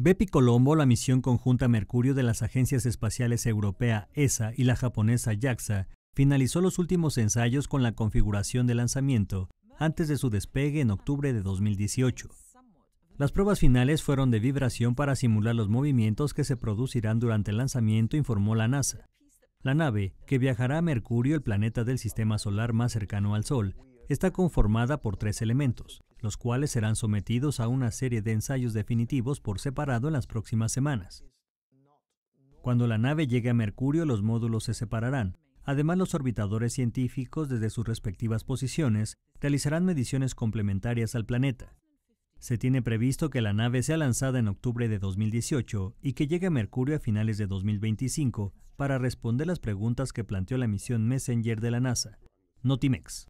Bepi Colombo, la misión conjunta Mercurio de las agencias espaciales europea ESA y la japonesa JAXA, finalizó los últimos ensayos con la configuración de lanzamiento antes de su despegue en octubre de 2018. Las pruebas finales fueron de vibración para simular los movimientos que se producirán durante el lanzamiento, informó la NASA. La nave, que viajará a Mercurio, el planeta del sistema solar más cercano al Sol, está conformada por tres elementos, los cuales serán sometidos a una serie de ensayos definitivos por separado en las próximas semanas. Cuando la nave llegue a Mercurio, los módulos se separarán. Además, los orbitadores científicos desde sus respectivas posiciones realizarán mediciones complementarias al planeta. Se tiene previsto que la nave sea lanzada en octubre de 2018 y que llegue a Mercurio a finales de 2025 para responder las preguntas que planteó la misión Messenger de la NASA, Notimex.